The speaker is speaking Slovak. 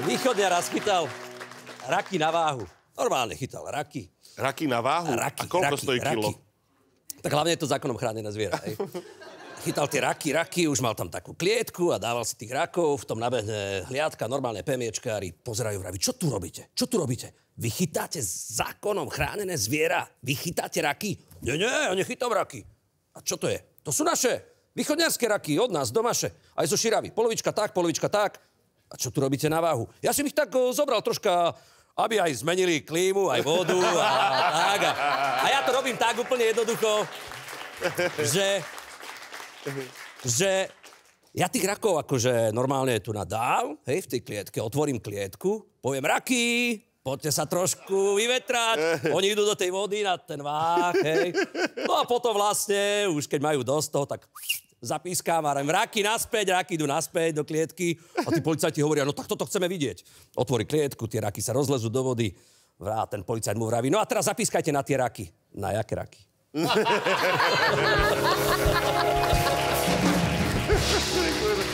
Východňa raz chytal raky na váhu. Normálne chytal raky. Raky na váhu? Raky, A koľko raky, stojí raky. kilo? Tak hlavne je to zákonom chránená zviera. Hej. Chytal tie raky, raky, už mal tam takú klietku a dával si tých rakov, v tom nabehne hliadka, normálne pemiečkári pozerajú, vraví, čo tu robíte? Čo tu robíte? Vy chytáte zákonom chránené zviera? Vy chytáte raky? Nie, nie, ja nechytám raky. A čo to je? To sú naše východňarské raky od nás, domaše. Aj zo širavy. Polovička tak, polovička tak a čo tu robíte na váhu? Ja som ich tak eh, zobral troška, aby aj zmenili klímu, aj vodu a tak. A, a ja to robím tak úplne jednoducho, že, že ja tých rakov akože normálne tu nadám, hej, v tej klietke, otvorím klietku, poviem raky, poďte sa trošku vyvetrať, oni idú do tej vody na ten váh, hej. No a potom vlastne, už keď majú dosť toho, tak zapískam zapískáva, raky naspäť, raky idú naspäť do klietky a tí policajti hovoria, no tak toto chceme vidieť. Otvorí klietku, tie raky sa rozlezú do vody, a ten policajt mu vraví, no a teraz zapískajte na tie raky. Na jaké raky?